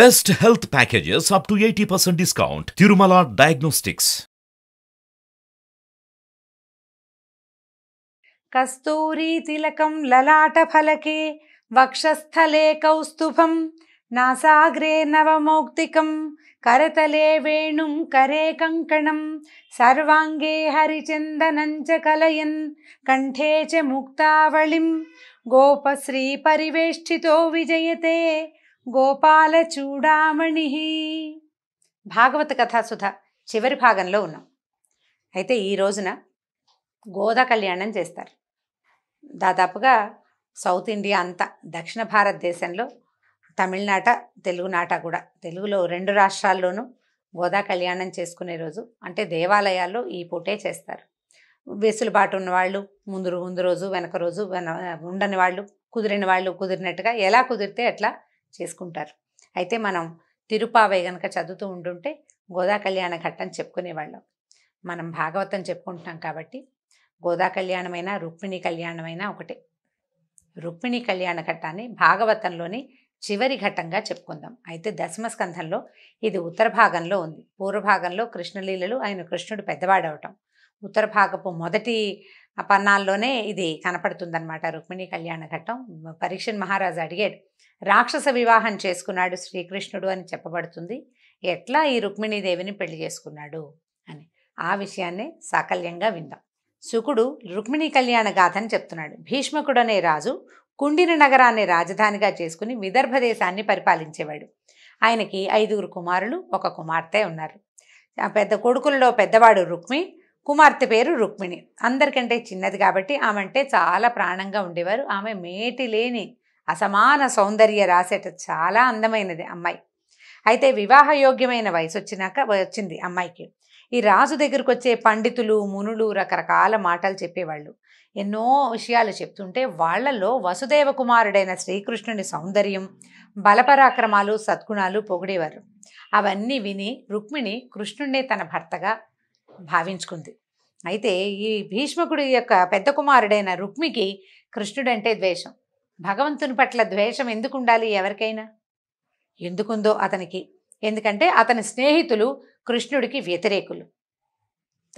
best health packages up to eighty percent discount Tirumala diagnostics కస్తూరి తిలకం లలాట ఫలకే వక్షస్థలే కౌస్తుభం నాసాగ్రే నవమౌక్తికం కరతలే వేణుం కరే కంకణం సర్వాంగే హరిచందనం చ కలయన్ కంఠే చ ముక్తావళిం గోపశ్రీ పరివేష్టితో విజయతే గోపాల చూడామణి భాగవత కథాసుధ చివరి భాగంలో ఉన్నాం అయితే ఈ రోజున గోదా కళ్యాణం చేస్తారు దాదాపుగా సౌత్ ఇండియా అంతా దక్షిణ భారతదేశంలో తమిళనాట తెలుగునాట కూడా తెలుగులో రెండు రాష్ట్రాల్లోనూ గోదా కళ్యాణం చేసుకునే రోజు అంటే దేవాలయాల్లో ఈ పూటే చేస్తారు వెసులుబాటు ఉన్నవాళ్ళు ముందు ముందు రోజు వెనక రోజు వెన ఉండని వాళ్ళు కుదిరిన వాళ్ళు కుదిరినట్టుగా ఎలా కుదిరితే అట్లా చేసుకుంటారు అయితే మనం తిరుపావై గనక చదువుతూ ఉంటుంటే గోదా కళ్యాణ ఘట్టం చెప్పుకునేవాళ్ళం మనం భాగవతం చెప్పుకుంటున్నాం కాబట్టి గోదా కళ్యాణమైనా రుక్మిణి కళ్యాణమైనా ఒకటే రుక్మిణి కళ్యాణ ఘట్టాన్ని భాగవతంలోని చివరి ఘట్టంగా చెప్పుకుందాం అయితే దశమ స్కంధంలో ఇది ఉత్తర భాగంలో ఉంది పూర్వభాగంలో కృష్ణలీలలు ఆయన కృష్ణుడు పెద్దవాడవటం ఉత్తర భాగపు మొదటి ఆ పన్నాల్లోనే ఇది కనపడుతుందన్నమాట రుక్మిణి కళ్యాణ ఘట్టం పరీక్షన్ మహారాజు అడిగాడు రాక్షస వివాహం చేసుకున్నాడు శ్రీకృష్ణుడు అని చెప్పబడుతుంది ఎట్లా ఈ రుక్మిణీదేవిని పెళ్లి చేసుకున్నాడు అని ఆ విషయాన్ని సాకల్యంగా విందాం శుకుడు రుక్మిణీ కళ్యాణ గాథని చెప్తున్నాడు అనే రాజు కుండిన నగరాన్ని రాజధానిగా చేసుకుని విదర్భ దేశాన్ని పరిపాలించేవాడు ఆయనకి ఐదుగురు కుమారులు ఒక కుమార్తె ఉన్నారు పెద్ద కొడుకుల్లో పెద్దవాడు రుక్మి కుమార్తె పేరు రుక్మిణి అందరికంటే చిన్నది కాబట్టి ఆమె అంటే చాలా ప్రాణంగా ఉండేవారు ఆమె మేటి లేని అసమాన సౌందర్య రాసేట చాలా అందమైనది అమ్మాయి అయితే వివాహయోగ్యమైన వయసు వచ్చినాక వచ్చింది అమ్మాయికి ఈ రాజు దగ్గరకు వచ్చే పండితులు మునులు రకరకాల మాటలు చెప్పేవాళ్ళు ఎన్నో విషయాలు చెప్తుంటే వాళ్లలో వసుదేవ కుమారుడైన శ్రీకృష్ణుని సౌందర్యం బలపరాక్రమాలు సద్గుణాలు పొగిడేవారు అవన్నీ విని రుక్మిణి కృష్ణుణ్ణే తన భర్తగా భావించుకుంది అయితే ఈ భీష్మకుడి యొక్క పెద్ద కుమారుడైన రుక్మికి కృష్ణుడంటే ద్వేషం భగవంతుని పట్ల ద్వేషం ఎందుకు ఉండాలి ఎవరికైనా ఎందుకుందో అతనికి ఎందుకంటే అతని స్నేహితులు కృష్ణుడికి వ్యతిరేకులు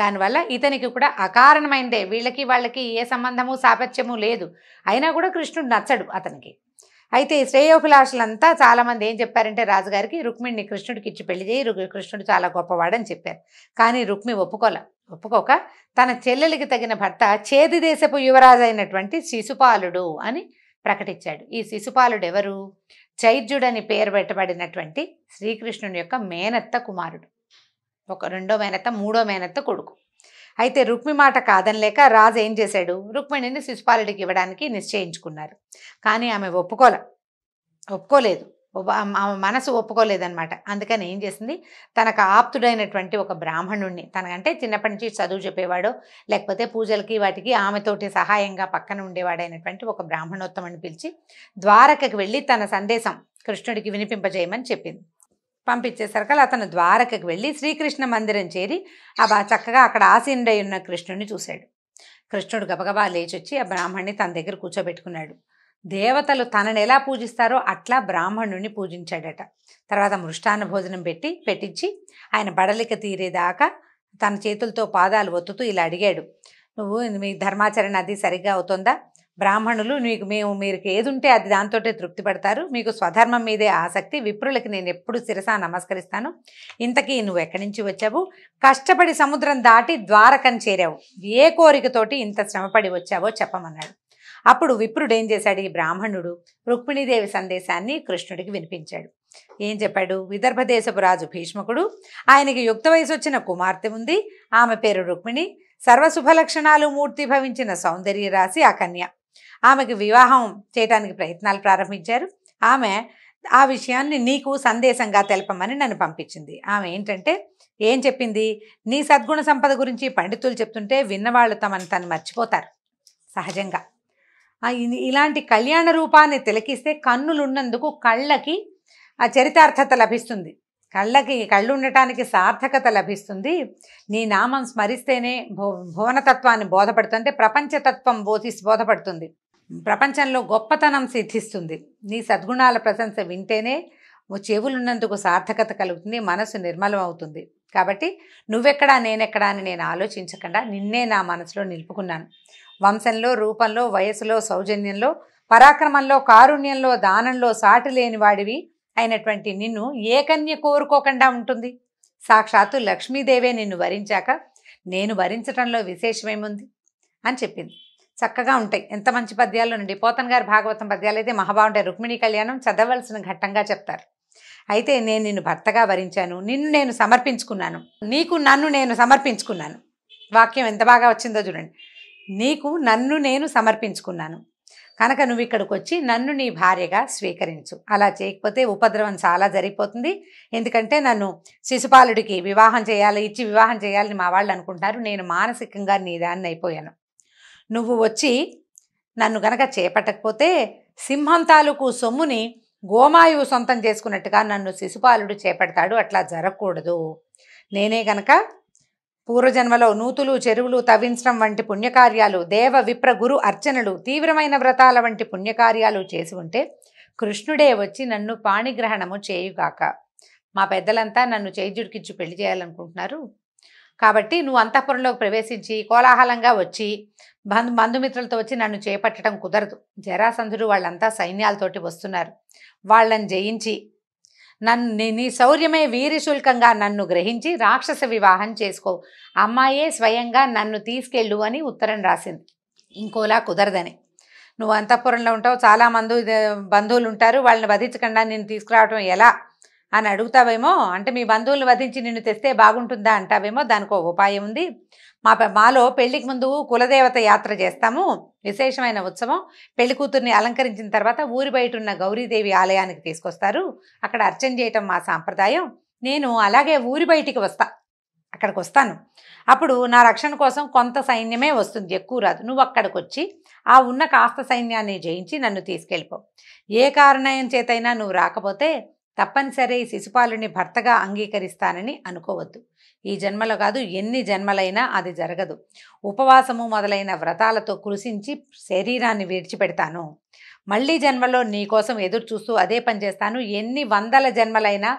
దానివల్ల ఇతనికి కూడా అకారణమైందే వీళ్ళకి వాళ్ళకి ఏ సంబంధము సాపత్యము లేదు అయినా కూడా కృష్ణుడు నచ్చడు అతనికి అయితే ఈ శ్రేయోభిలాషులంతా చాలామంది ఏం చెప్పారంటే రాజుగారికి రుక్మిణిని కృష్ణుడికి ఇచ్చి పెళ్లి చేయి కృష్ణుడు చాలా గొప్పవాడని చెప్పారు కానీ రుక్మి ఒప్పుకోల ఒప్పుకోక తన చెల్లెలికి తగిన భర్త చేది దేశపు యువరాజు అయినటువంటి శిశుపాలుడు అని ప్రకటించాడు ఈ శిశుపాలుడు ఎవరు అని పేరు పెట్టబడినటువంటి శ్రీకృష్ణుని యొక్క మేనత్త కుమారుడు ఒక రెండో మేనత్త మూడో మేనత్త కొడుకు అయితే రుక్మి మాట కాదనలేక రాజు ఏం చేశాడు రుక్మిణిని శిశుపాలుడికి ఇవ్వడానికి నిశ్చయించుకున్నారు కానీ ఆమె ఒప్పుకోలే ఒప్పుకోలేదు ఆమె మనసు ఒప్పుకోలేదనమాట అందుకని ఏం చేసింది తనకు ఆప్తుడైనటువంటి ఒక బ్రాహ్మణుణ్ణి తనకంటే చిన్నప్పటి నుంచి చదువు చెప్పేవాడు లేకపోతే పూజలకి వాటికి ఆమెతోటి సహాయంగా పక్కన ఉండేవాడైనటువంటి ఒక బ్రాహ్మణోత్తముని పిలిచి ద్వారకకు వెళ్ళి తన సందేశం కృష్ణుడికి వినిపింపజేయమని చెప్పింది పంపించేసరికి అతను ద్వారకకు వెళ్ళి శ్రీకృష్ణ మందిరం చేరి ఆ చక్కగా అక్కడ ఆసీనుడై ఉన్న కృష్ణుడిని చూశాడు కృష్ణుడు గబగబా లేచొచ్చి ఆ బ్రాహ్మణ్ణి తన దగ్గర కూర్చోబెట్టుకున్నాడు దేవతలు తనని ఎలా పూజిస్తారో అట్లా బ్రాహ్మణుడిని పూజించాడట తర్వాత మృష్టాన్న భోజనం పెట్టి పెట్టించి ఆయన బడలిక తీరేదాకా తన చేతులతో పాదాలు ఒత్తుతూ ఇలా అడిగాడు నువ్వు మీ ధర్మాచరణ అది సరిగ్గా అవుతుందా బ్రాహ్మణులు నీకు మేము మీరు ఏది ఉంటే అది దాంతో తృప్తి పడతారు మీకు స్వధర్మం మీదే ఆసక్తి విప్రులకి నేను ఎప్పుడు శిరస నమస్కరిస్తాను ఇంతకీ నువ్వు ఎక్కడి నుంచి వచ్చావు కష్టపడి సముద్రం దాటి ద్వారకం చేరావు ఏ కోరికతోటి ఇంత శ్రమపడి వచ్చావో చెప్పమన్నాడు అప్పుడు విప్రుడు ఏం చేశాడు ఈ బ్రాహ్మణుడు రుక్మిణీదేవి సందేశాన్ని కృష్ణుడికి వినిపించాడు ఏం చెప్పాడు విదర్భ దేశపు రాజు భీష్మకుడు ఆయనకి యుక్త వయసు వచ్చిన కుమార్తె ఉంది ఆమె పేరు రుక్మిణి సర్వశుభ లక్షణాలు మూర్తి భవించిన సౌందర్య రాశి ఆ కన్య ఆమెకు వివాహం చేయటానికి ప్రయత్నాలు ప్రారంభించారు ఆమె ఆ విషయాన్ని నీకు సందేశంగా తెలపమని నన్ను పంపించింది ఆమె ఏంటంటే ఏం చెప్పింది నీ సద్గుణ సంపద గురించి పండితులు చెప్తుంటే విన్నవాళ్ళు తమను తను మర్చిపోతారు సహజంగా ఇలాంటి కళ్యాణ రూపాన్ని తిలకిస్తే కన్నులు ఉన్నందుకు కళ్ళకి ఆ చరితార్థత లభిస్తుంది కళ్ళకి కళ్ళు ఉండటానికి సార్థకత లభిస్తుంది నీ నామం స్మరిస్తేనే భు భువనతత్వాన్ని బోధపడుతుంటే ప్రపంచతత్వం బోధి బోధపడుతుంది ప్రపంచంలో గొప్పతనం సిద్ధిస్తుంది నీ సద్గుణాల ప్రశంస వింటేనే చెవులున్నందుకు సార్థకత కలుగుతుంది మనసు నిర్మలం అవుతుంది కాబట్టి నువ్వెక్కడా నేనెక్కడా అని నేను ఆలోచించకుండా నిన్నే నా మనసులో నిలుపుకున్నాను వంశంలో రూపంలో వయసులో సౌజన్యంలో పరాక్రమంలో కారుణ్యంలో దానంలో సాటి లేని వాడివి అయినటువంటి నిన్ను ఏ కన్య కోరుకోకుండా ఉంటుంది సాక్షాత్తు లక్ష్మీదేవే నిన్ను వరించాక నేను వరించటంలో విశేషమేముంది అని చెప్పింది చక్కగా ఉంటాయి ఎంత మంచి పద్యాలు నుండి పోతన్ గారి భాగవతం పద్యాలు అయితే మహాబాగుంటాయి రుక్మిణి కళ్యాణం చదవలసిన ఘట్టంగా చెప్తారు అయితే నేను నిన్ను భర్తగా వరించాను నిన్ను నేను సమర్పించుకున్నాను నీకు నన్ను నేను సమర్పించుకున్నాను వాక్యం ఎంత బాగా వచ్చిందో చూడండి నీకు నన్ను నేను సమర్పించుకున్నాను కనుక నువ్వు ఇక్కడికి వచ్చి నన్ను నీ భార్యగా స్వీకరించు అలా చేయకపోతే ఉపద్రవం చాలా జరిగిపోతుంది ఎందుకంటే నన్ను శిశుపాలుడికి వివాహం చేయాలి ఇచ్చి వివాహం చేయాలని మా వాళ్ళు అనుకుంటారు నేను మానసికంగా నీ దాన్ని అయిపోయాను నువ్వు వచ్చి నన్ను గనక చేపట్టకపోతే సింహం తాలూకు సొమ్ముని గోమాయువు సొంతం చేసుకున్నట్టుగా నన్ను శిశుపాలుడు చేపడతాడు అట్లా జరగకూడదు నేనే గనక పూర్వజన్మలో నూతులు చెరువులు తవ్వించడం వంటి పుణ్యకార్యాలు దేవ విప్ర గురు అర్చనలు తీవ్రమైన వ్రతాల వంటి పుణ్యకార్యాలు చేసి ఉంటే కృష్ణుడే వచ్చి నన్ను పాణిగ్రహణము చేయుగాక మా పెద్దలంతా నన్ను చేయిజుడికిచ్చి పెళ్లి చేయాలనుకుంటున్నారు కాబట్టి నువ్వు అంతఃపురంలోకి ప్రవేశించి కోలాహలంగా వచ్చి బంధు బంధుమిత్రులతో వచ్చి నన్ను చేపట్టడం కుదరదు జరాసంధుడు వాళ్ళంతా సైన్యాలతోటి వస్తున్నారు వాళ్ళని జయించి నన్ను నీ శౌర్యమే వీరి శుల్కంగా నన్ను గ్రహించి రాక్షస వివాహం చేసుకో అమ్మాయే స్వయంగా నన్ను తీసుకెళ్ళు అని ఉత్తరం రాసింది ఇంకోలా కుదరదని నువ్వు అంతఃపురంలో ఉంటావు చాలామంది బంధువులు ఉంటారు వాళ్ళని వధించకుండా నేను తీసుకురావటం ఎలా అని అడుగుతావేమో అంటే మీ బంధువులు వధించి నిన్ను తెస్తే బాగుంటుందా అంటావేమో దానికి ఉపాయం ఉంది మా మాలో పెళ్లికి ముందు కులదేవత యాత్ర చేస్తాము విశేషమైన ఉత్సవం పెళ్లి కూతుర్ని అలంకరించిన తర్వాత ఊరి బయట ఉన్న గౌరీదేవి ఆలయానికి తీసుకొస్తారు అక్కడ అర్చన చేయటం మా సాంప్రదాయం నేను అలాగే ఊరి బయటికి వస్తా అక్కడికి వస్తాను అప్పుడు నా రక్షణ కోసం కొంత సైన్యమే వస్తుంది ఎక్కువ రాదు నువ్వు అక్కడికి వచ్చి ఆ ఉన్న కాస్త సైన్యాన్ని జయించి నన్ను తీసుకెళ్ళిపో ఏ కారణం చేతైనా నువ్వు రాకపోతే తప్పనిసరి శిశుపాలుని భర్తగా అంగీకరిస్తానని అనుకోవద్దు ఈ జన్మలో కాదు ఎన్ని జన్మలైనా అది జరగదు ఉపవాసము మొదలైన వ్రతాలతో కృషించి శరీరాన్ని విడిచిపెడతాను మళ్ళీ జన్మలో నీకోసం ఎదురు చూస్తూ అదే పనిచేస్తాను ఎన్ని వందల జన్మలైనా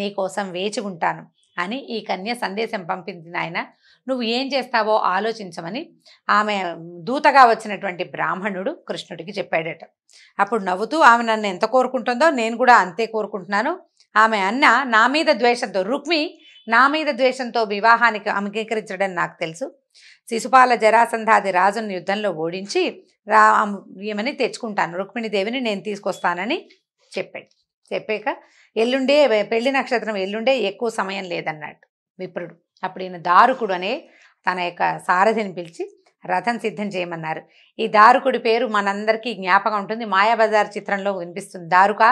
నీకోసం వేచి ఉంటాను అని ఈ కన్య సందేశం పంపించిన ఆయన నువ్వు ఏం చేస్తావో ఆలోచించమని ఆమె దూతగా వచ్చినటువంటి బ్రాహ్మణుడు కృష్ణుడికి చెప్పాడట అప్పుడు నవ్వుతూ ఆమె నన్ను ఎంత కోరుకుంటుందో నేను కూడా అంతే కోరుకుంటున్నాను ఆమె అన్న నా మీద ద్వేషంతో రుక్మి నా మీద ద్వేషంతో వివాహానికి అంగీకరించడం నాకు తెలుసు శిశుపాల జరాసంధాది రాజును యుద్ధంలో ఓడించి రా ఏమని తెచ్చుకుంటాను రుక్మిణిదేవిని నేను తీసుకొస్తానని చెప్పాడు చెప్పాక ఎల్లుండే పెళ్లి నక్షత్రం ఎల్లుండే ఎక్కువ సమయం లేదన్నాడు విప్రుడు అప్పుడు ఈయన దారుకుడు అనే తన యొక్క సారథిని పిలిచి రథం సిద్ధం చేయమన్నారు ఈ దారుకుడి పేరు మనందరికీ జ్ఞాపకం ఉంటుంది మాయాబజార్ చిత్రంలో వినిపిస్తుంది దారుక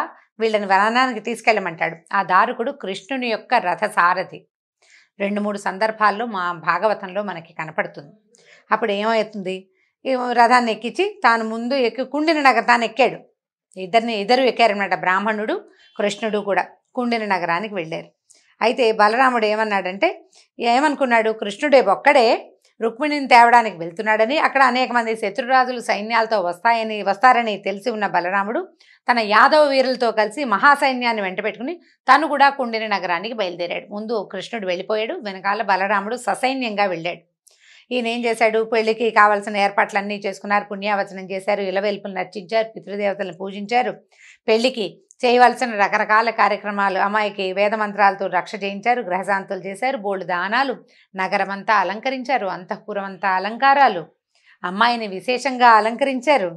వీళ్ళని వరణానికి తీసుకెళ్ళమంటాడు ఆ దారుకుడు కృష్ణుని యొక్క రథ సారథి రెండు మూడు సందర్భాల్లో మా భాగవతంలో మనకి కనపడుతుంది అప్పుడు ఏమవుతుంది రథాన్ని ఎక్కించి తాను ముందు ఎక్కి కుండిన తాను ఎక్కాడు ఇద్దరిని ఇద్దరు ఎక్కారనమాట బ్రాహ్మణుడు కృష్ణుడు కూడా కుండిన నగరానికి వెళ్ళారు అయితే బలరాముడు ఏమన్నాడంటే ఏమనుకున్నాడు కృష్ణుడే ఒక్కడే రుక్మిణిని తేవడానికి వెళ్తున్నాడని అక్కడ అనేక మంది శత్రురాజులు సైన్యాలతో వస్తాయని వస్తారని తెలిసి ఉన్న బలరాముడు తన యాదవ వీరులతో కలిసి మహాసైన్యాన్ని పెట్టుకుని తను కూడా కుండిని నగరానికి బయలుదేరాడు ముందు కృష్ణుడు వెళ్ళిపోయాడు వెనకాల బలరాముడు ససైన్యంగా వెళ్ళాడు ఈయన ఏం చేశాడు పెళ్లికి కావాల్సిన ఏర్పాట్లన్నీ చేసుకున్నారు పుణ్యావచనం చేశారు ఇలవెల్పులు నర్చించారు పితృదేవతలను పూజించారు పెళ్లికి చేయవలసిన రకరకాల కార్యక్రమాలు అమ్మాయికి వేదమంత్రాలతో రక్ష చేయించారు గ్రహశాంతులు చేశారు బోళ్ళు దానాలు నగరమంతా అలంకరించారు అంతఃపురమంతా అలంకారాలు అమ్మాయిని విశేషంగా అలంకరించారు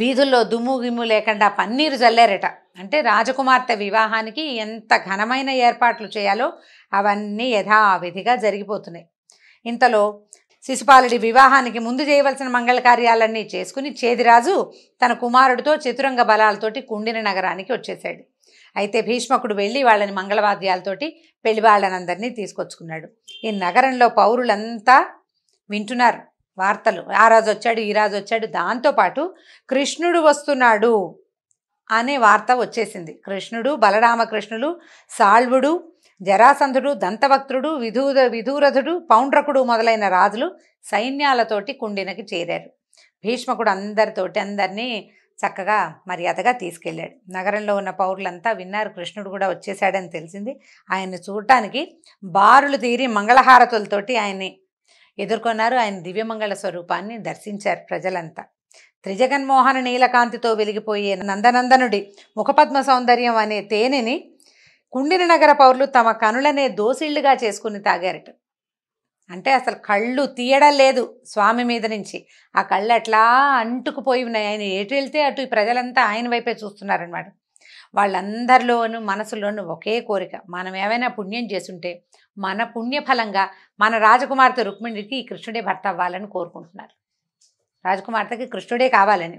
వీధుల్లో దుమ్ము గిమ్ము లేకుండా పన్నీరు జల్లారట అంటే రాజకుమార్తె వివాహానికి ఎంత ఘనమైన ఏర్పాట్లు చేయాలో అవన్నీ యథావిధిగా జరిగిపోతున్నాయి ఇంతలో శిశుపాలుడి వివాహానికి ముందు చేయవలసిన మంగళ కార్యాలన్నీ చేసుకుని చేదిరాజు తన కుమారుడితో చతురంగ బలాలతోటి కుండిన నగరానికి వచ్చేశాడు అయితే భీష్మకుడు వెళ్ళి వాళ్ళని మంగళవాద్యాలతోటి పెళ్లి వాళ్ళనందరినీ తీసుకొచ్చుకున్నాడు ఈ నగరంలో పౌరులంతా వింటున్నారు వార్తలు ఆ రాజు వచ్చాడు ఈ రాజు వచ్చాడు దాంతోపాటు కృష్ణుడు వస్తున్నాడు అనే వార్త వచ్చేసింది కృష్ణుడు బలరామకృష్ణులు సాల్వుడు జరాసంధుడు దంతభక్తుడు విధూ విధూరథుడు పౌండ్రకుడు మొదలైన రాజులు సైన్యాలతోటి కుండినకి చేరారు భీష్మకుడు అందరితోటి అందరినీ చక్కగా మర్యాదగా తీసుకెళ్ళాడు నగరంలో ఉన్న పౌరులంతా విన్నారు కృష్ణుడు కూడా వచ్చేశాడని తెలిసింది ఆయన్ని చూడటానికి బారులు తీరి మంగళహారతులతోటి ఆయన్ని ఎదుర్కొన్నారు ఆయన దివ్యమంగళ స్వరూపాన్ని దర్శించారు ప్రజలంతా త్రిజగన్మోహన నీలకాంతితో వెలిగిపోయే నందనందనుడి ముఖపద్మ సౌందర్యం అనే తేనెని కుండిన నగర పౌరులు తమ కనులనే దోసిళ్లుగా చేసుకుని తాగారట అంటే అసలు కళ్ళు తీయడం లేదు స్వామి మీద నుంచి ఆ కళ్ళు అట్లా అంటుకుపోయి ఉన్నాయి ఆయన ఎటు వెళ్తే అటు ఈ ప్రజలంతా ఆయన వైపే చూస్తున్నారనమాట వాళ్ళందరిలోనూ మనసులోనూ ఒకే కోరిక మనం ఏమైనా పుణ్యం చేసుంటే మన పుణ్యఫలంగా మన రాజకుమార్తె రుక్మిణికి ఈ కృష్ణుడే భర్త అవ్వాలని కోరుకుంటున్నారు రాజకుమార్తెకి కృష్ణుడే కావాలని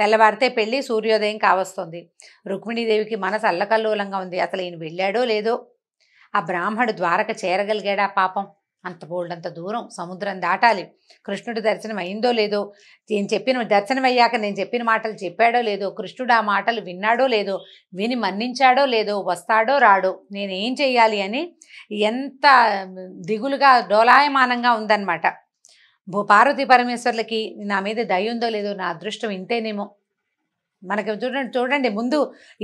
తెల్లవారితే పెళ్ళి సూర్యోదయం కావస్తుంది రుక్మిణీదేవికి మనసు అల్లకల్లోలంగా ఉంది అసలు ఈయన వెళ్ళాడో లేదో ఆ బ్రాహ్మడు ద్వారక చేరగలిగాడా పాపం అంత బోల్డంత దూరం సముద్రం దాటాలి కృష్ణుడు దర్శనం అయిందో లేదో నేను చెప్పిన దర్శనం అయ్యాక నేను చెప్పిన మాటలు చెప్పాడో లేదో కృష్ణుడు ఆ మాటలు విన్నాడో లేదో విని మన్నించాడో లేదో వస్తాడో రాడో నేనేం చేయాలి అని ఎంత దిగులుగా డోలాయమానంగా ఉందన్నమాట భూ పార్వతి పరమేశ్వర్లకి నా మీద దయ ఉందో లేదో నా అదృష్టం ఇంతేనేమో మనకి చూడండి చూడండి ముందు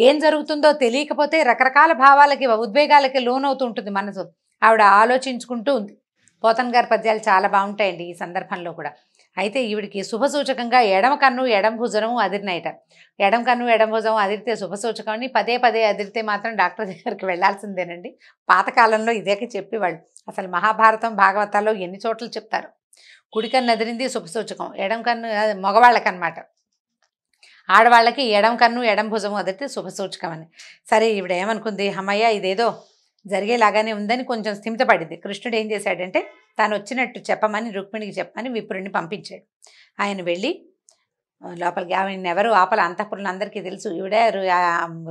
ఏం జరుగుతుందో తెలియకపోతే రకరకాల భావాలకి ఉద్వేగాలకి లోనవుతూ ఉంటుంది మనసు ఆవిడ ఆలోచించుకుంటూ ఉంది పోతన్ గారి పద్యాలు చాలా బాగుంటాయండి ఈ సందర్భంలో కూడా అయితే ఈవిడికి శుభసూచకంగా ఎడమ కన్ను ఎడం భుజనము అదిరినాయట ఎడం కన్ను ఎడం భుజం అదిరితే శుభ అని పదే పదే అదిరితే మాత్రం డాక్టర్ దగ్గరికి వెళ్లాల్సిందేనండి పాతకాలంలో ఇదేక చెప్పి వాళ్ళు అసలు మహాభారతం భాగవతాల్లో ఎన్ని చోట్ల చెప్తారు కుడి కన్ను అదిరింది శుభసూచకం ఎడం కన్ను మగవాళ్ళకి అనమాట ఆడవాళ్ళకి ఎడం కన్ను ఎడం భుజము అదిరితే సూచకం అని సరే ఇవిడ ఏమనుకుంది అమ్మయ్య ఇదేదో జరిగేలాగానే ఉందని కొంచెం స్థిమితపడింది కృష్ణుడు ఏం చేశాడంటే తాను వచ్చినట్టు చెప్పమని రుక్మిణికి చెప్పమని విప్రుడిని పంపించాడు ఆయన వెళ్ళి లోపలికి ఆవిడని ఎవరు ఆపల అంతఃపురులు అందరికీ తెలుసు ఈవిడ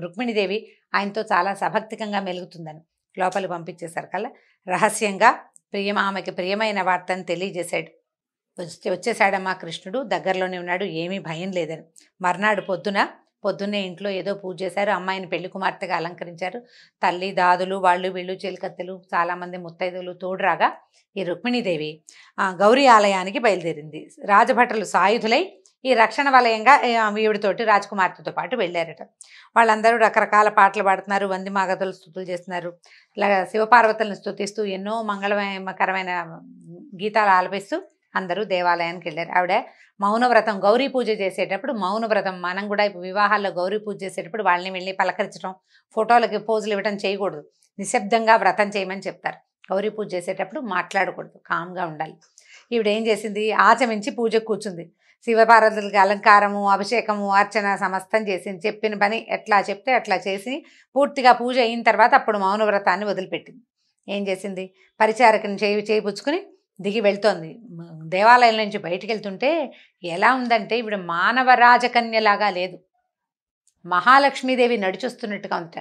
రుక్మిణిదేవి ఆయనతో చాలా సభక్తికంగా మెలుగుతుందని లోపలికి పంపించేసరికల్లా రహస్యంగా ప్రియమా ఆమెకి ప్రియమైన వార్తను తెలియజేశాడు వచ్చే వచ్చేసాడమ్మా కృష్ణుడు దగ్గరలోనే ఉన్నాడు ఏమీ భయం లేదని మర్నాడు పొద్దున పొద్దున్నే ఇంట్లో ఏదో పూజ చేశారు అమ్మాయిని పెళ్లి కుమార్తెగా అలంకరించారు తల్లి దాదులు వాళ్ళు వీళ్ళు చేలికత్తెలు చాలామంది ముత్తైదులు తోడురాగా ఈ రుక్మిణీదేవి గౌరీ ఆలయానికి బయలుదేరింది రాజభటలు సాయుధులై ఈ రక్షణ వలయంగా వీడితోటి రాజకుమార్తెతో పాటు వెళ్ళారట వాళ్ళందరూ రకరకాల పాటలు పాడుతున్నారు వంది మాగతలు స్థుతులు చేస్తున్నారు శివపార్వతులను స్థుతిస్తూ ఎన్నో మంగళమయకరమైన గీతాలు ఆలపిస్తూ అందరూ దేవాలయానికి వెళ్ళారు ఆవిడ మౌనవ్రతం గౌరీ పూజ చేసేటప్పుడు మౌనవ్రతం మనం కూడా ఇప్పుడు వివాహాల్లో గౌరీ పూజ చేసేటప్పుడు వాళ్ళని వెళ్ళి పలకరించడం ఫోటోలకి పోజులు ఇవ్వడం చేయకూడదు నిశ్శబ్దంగా వ్రతం చేయమని చెప్తారు గౌరీ పూజ చేసేటప్పుడు మాట్లాడకూడదు కామ్గా ఉండాలి ఈవిడ ఏం చేసింది ఆచమించి పూజ కూర్చుంది శివపార్వతులకి అలంకారము అభిషేకము అర్చన సమస్తం చేసింది చెప్పిన పని ఎట్లా చెప్తే అట్లా చేసి పూర్తిగా పూజ అయిన తర్వాత అప్పుడు మౌనవ్రతాన్ని వదిలిపెట్టింది ఏం చేసింది పరిచారకని చేయి చేయిపుచ్చుకుని దిగి వెళ్తోంది దేవాలయం నుంచి బయటికి వెళ్తుంటే ఎలా ఉందంటే ఇప్పుడు మానవ రాజకన్యలాగా లేదు మహాలక్ష్మీదేవి నడిచొస్తున్నట్టుగా ఉంట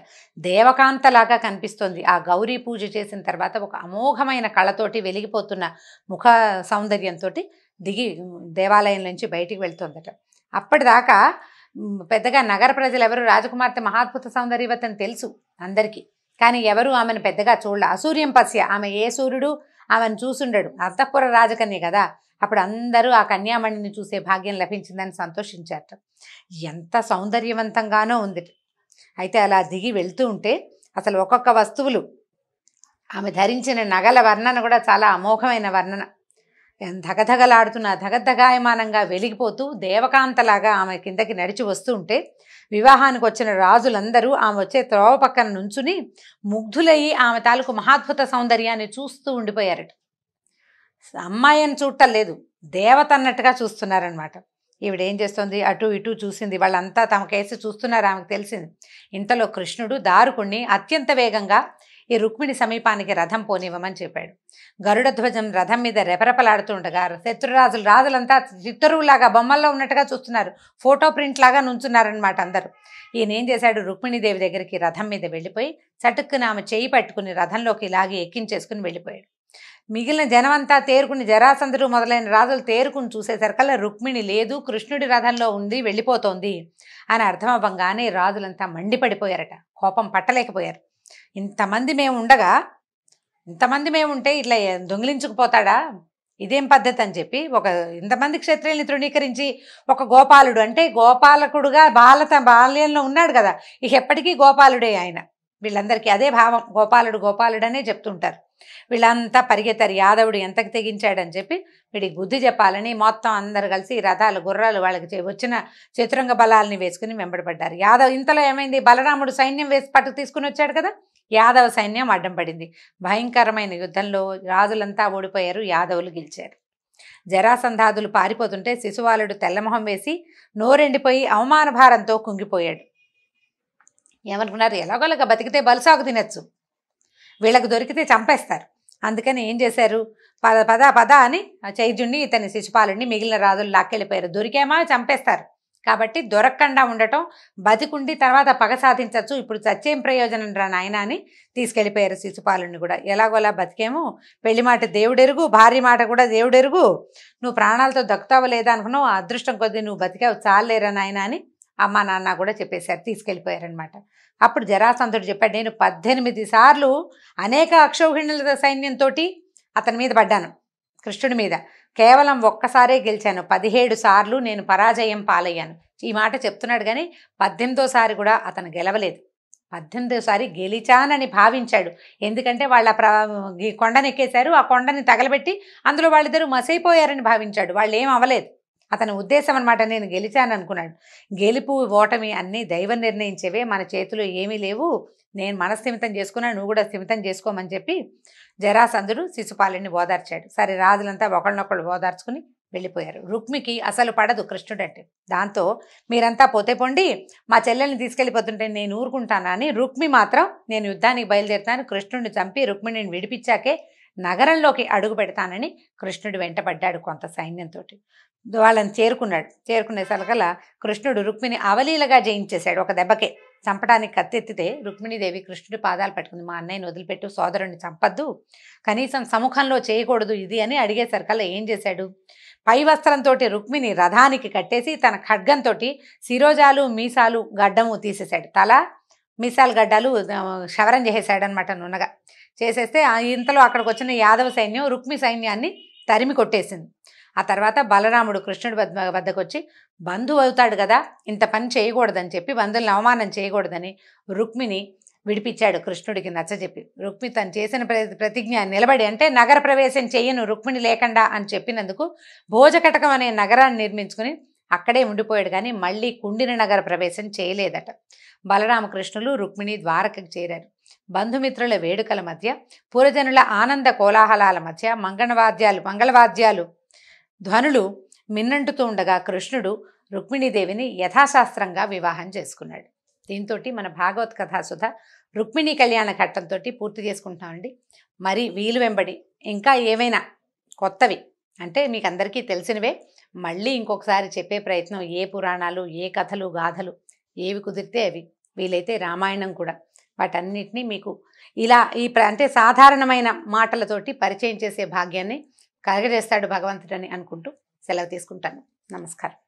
దేవకాంతలాగా కనిపిస్తోంది ఆ గౌరీ పూజ చేసిన తర్వాత ఒక అమోఘమైన కళతోటి వెలిగిపోతున్న ముఖ సౌందర్యంతో దిగి దేవాలయం నుంచి బయటికి వెళ్తుందట అప్పటిదాకా పెద్దగా నగర ప్రజలు ఎవరు రాజకుమార్తె మహాద్భుత సౌందర్యవతని తెలుసు అందరికీ కానీ ఎవరు ఆమెను పెద్దగా చూడలే అసూర్యం పస్య ఆమె ఏ సూర్యుడు ఆమెను చూసుండడు అంతఃపుర రాజకన్య కదా అప్పుడు అందరూ ఆ కన్యామణిని చూసే భాగ్యం లభించిందని సంతోషించారు ఎంత సౌందర్యవంతంగానో ఉంది అయితే అలా దిగి వెళ్తూ ఉంటే అసలు ఒక్కొక్క వస్తువులు ఆమె ధరించిన నగల వర్ణన కూడా చాలా అమోఘమైన వర్ణన ధగధగలాడుతున్న ధగధగాయమానంగా వెలిగిపోతూ దేవకాంతలాగా ఆమె కిందకి నడిచి వస్తూ ఉంటే వివాహానికి వచ్చిన రాజులందరూ ఆమె వచ్చే త్రోవ పక్కన నుంచుని ముగ్ధులయ్యి ఆమె తాలూకు మహాద్భుత సౌందర్యాన్ని చూస్తూ ఉండిపోయారట అమ్మాయిని చూడటం లేదు దేవత అన్నట్టుగా చూస్తున్నారనమాట ఈవిడ ఏం చేస్తుంది అటు ఇటు చూసింది వాళ్ళంతా తమ కేసి చూస్తున్నారు ఆమెకు తెలిసింది ఇంతలో కృష్ణుడు దారుకుణ్ణి అత్యంత వేగంగా ఈ రుక్మిణి సమీపానికి రథం పోనివ్వమని చెప్పాడు గరుడధ్వజం రథం మీద రెపరెపలాడుతుండగా శత్రురాజులు రాజులంతా చిత్తరువులాగా బొమ్మల్లో ఉన్నట్టుగా చూస్తున్నారు ఫోటో ప్రింట్ లాగా నుంచున్నారనమాట అందరూ ఈయన ఏం చేశాడు రుక్మిణీదేవి దగ్గరికి రథం మీద వెళ్ళిపోయి చటుక్కున ఆమె చేయి పట్టుకుని రథంలోకి ఇలాగే ఎక్కించేసుకుని వెళ్ళిపోయాడు మిగిలిన జనమంతా తేరుకుని జరాసందరు మొదలైన రాజులు తేరుకుని చూసేసరికల్లా రుక్మిణి లేదు కృష్ణుడి రథంలో ఉంది వెళ్ళిపోతోంది అని అర్థమవ్వంగానే రాజులంతా మండిపడిపోయారట కోపం పట్టలేకపోయారు ఇంతమంది మేము ఉండగా ఇంతమంది మేము ఉంటే ఇట్లా దొంగిలించుకుపోతాడా ఇదేం పద్ధతి అని చెప్పి ఒక ఇంతమంది క్షత్రియుల్ని తృణీకరించి ఒక గోపాలుడు అంటే గోపాలకుడుగా బాల బాల్యంలో ఉన్నాడు కదా ఇక ఎప్పటికీ గోపాలుడే ఆయన వీళ్ళందరికీ అదే భావం గోపాలుడు గోపాలుడనే చెప్తుంటారు వీళ్ళంతా పరిగెత్తారు యాదవుడు ఎంతకు తెగించాడని చెప్పి వీడికి బుద్ధి చెప్పాలని మొత్తం అందరు కలిసి రథాలు గుర్రాలు వాళ్ళకి వచ్చిన చతురంగ బలాలని వేసుకుని వెంబడిపడ్డారు యాదవ్ ఇంతలో ఏమైంది బలరాముడు సైన్యం వేసి పట్టుకు తీసుకుని వచ్చాడు కదా యాదవ సైన్యం అడ్డం పడింది భయంకరమైన యుద్ధంలో రాజులంతా ఓడిపోయారు యాదవులు గెలిచారు జరాసంధాదులు పారిపోతుంటే శిశువాలుడు తెల్లమొహం వేసి నోరెండిపోయి అవమాన భారంతో కుంగిపోయాడు ఏమనుకున్నారు ఎలాగోలాగా బతికితే బలుసాగు తినచ్చు వీళ్ళకు దొరికితే చంపేస్తారు అందుకని ఏం చేశారు పద పద పద అని చైద్యుణ్ణి ఇతని శిశుపాలుని మిగిలిన రాజులు లాక్కెళ్ళిపోయారు దొరికేమా చంపేస్తారు కాబట్టి దొరకకుండా ఉండటం బతికుండి తర్వాత పగ సాధించవచ్చు ఇప్పుడు చచ్చేం ప్రయోజనం రా నాయన అని తీసుకెళ్ళిపోయారు శిశుపాలుని కూడా ఎలాగోలా బతికేమో పెళ్లి మాట దేవుడెరుగు భార్య మాట కూడా దేవుడెరుగు నువ్వు ప్రాణాలతో దక్కుతావు లేదా అనుకున్నావు అదృష్టం కొద్దీ నువ్వు బతికావు చాలేరా నాయన అని అమ్మ నాన్న కూడా చెప్పేశారు తీసుకెళ్ళిపోయారనమాట అప్పుడు జరాసంతుడు చెప్పాడు నేను పద్దెనిమిది సార్లు అనేక అక్షౌహిణుల సైన్యంతో అతని మీద పడ్డాను కృష్ణుడి మీద కేవలం ఒక్కసారే గెలిచాను పదిహేడు సార్లు నేను పరాజయం పాలయ్యాను ఈ మాట చెప్తున్నాడు కానీ పద్దెనిమిదోసారి కూడా అతను గెలవలేదు పద్దెనిమిదోసారి గెలిచానని భావించాడు ఎందుకంటే వాళ్ళ ప్ర ఎక్కేశారు ఆ కొండని తగలబెట్టి అందులో వాళ్ళిద్దరూ మసైపోయారని భావించాడు వాళ్ళు ఏం అవ్వలేదు అతని ఉద్దేశం అనమాట నేను గెలిచాను అనుకున్నాడు గెలుపు ఓటమి అన్నీ దైవం నిర్ణయించేవే మన చేతిలో ఏమీ లేవు నేను మనస్థిమితం చేసుకున్నాను నువ్వు కూడా స్థిమితం చేసుకోమని చెప్పి జరాసందుడు శిశుపాలుని ఓదార్చాడు సరే రాజులంతా ఒకళ్ళనొకళ్ళు ఓదార్చుకుని వెళ్ళిపోయారు రుక్మికి అసలు పడదు అంటే దాంతో మీరంతా పోతే పొండి మా చెల్లెల్ని తీసుకెళ్ళిపోతుంటే నేను ఊరుకుంటానని రుక్మి మాత్రం నేను యుద్ధానికి బయలుదేరుతాను కృష్ణుడిని చంపి రుక్మిణిని విడిపించాకే నగరంలోకి అడుగు పెడతానని కృష్ణుడు వెంటపడ్డాడు కొంత సైన్యంతో వాళ్ళని చేరుకున్నాడు చేరుకునే సలకల కృష్ణుడు రుక్మిణి అవలీలగా జయించేశాడు ఒక దెబ్బకే చంపడానికి కత్తెత్తితే రుక్మిణీదేవి కృష్ణుడి పాదాలు పట్టుకుంది మా అన్నయ్యని వదిలిపెట్టు సోదరుడిని చంపద్దు కనీసం సముఖంలో చేయకూడదు ఇది అని అడిగేసరికల్లా ఏం చేశాడు పై వస్త్రంతో రుక్మిణి రథానికి కట్టేసి తన ఖడ్గంతో శిరోజాలు మీసాలు గడ్డము తీసేశాడు తల మీసాలు గడ్డాలు క్షవరం చేసేసాడనమాట నున్నగా చేసేస్తే ఇంతలో అక్కడికి వచ్చిన యాదవ సైన్యం రుక్మి సైన్యాన్ని తరిమి కొట్టేసింది ఆ తర్వాత బలరాముడు కృష్ణుడి వద్దకు వచ్చి బంధువు అవుతాడు కదా ఇంత పని చేయకూడదని చెప్పి బంధువులను అవమానం చేయకూడదని రుక్మిని విడిపించాడు కృష్ణుడికి నచ్చజెప్పి రుక్మి తను చేసిన ప్రతిజ్ఞ నిలబడి అంటే నగర ప్రవేశం చేయను రుక్మిణి లేకుండా అని చెప్పినందుకు భోజకటకం అనే నగరాన్ని నిర్మించుకుని అక్కడే ఉండిపోయాడు కానీ మళ్ళీ కుండిన నగర ప్రవేశం చేయలేదట బలరామకృష్ణులు రుక్మిణి ద్వారకకు చేరారు బంధుమిత్రుల వేడుకల మధ్య పూరజనుల ఆనంద కోలాహలాల మధ్య మంగళవాద్యాలు మంగళవాద్యాలు ధ్వనులు మిన్నంటుతూ ఉండగా కృష్ణుడు రుక్మిణీదేవిని యథాశాస్త్రంగా వివాహం చేసుకున్నాడు దీంతో మన భాగవత్ కథాసుధ రుక్మిణీ కళ్యాణ ఘట్టంతో పూర్తి చేసుకుంటామండి మరి వీలు వెంబడి ఇంకా ఏవైనా కొత్తవి అంటే మీకు అందరికీ తెలిసినవే మళ్ళీ ఇంకొకసారి చెప్పే ప్రయత్నం ఏ పురాణాలు ఏ కథలు గాథలు ఏవి కుదిరితే అవి వీలైతే రామాయణం కూడా వాటన్నిటినీ మీకు ఇలా ఈ అంటే సాధారణమైన మాటలతోటి పరిచయం చేసే భాగ్యాన్ని కలగజేస్తాడు భగవంతుడని అనుకుంటూ సెలవు తీసుకుంటాను నమస్కారం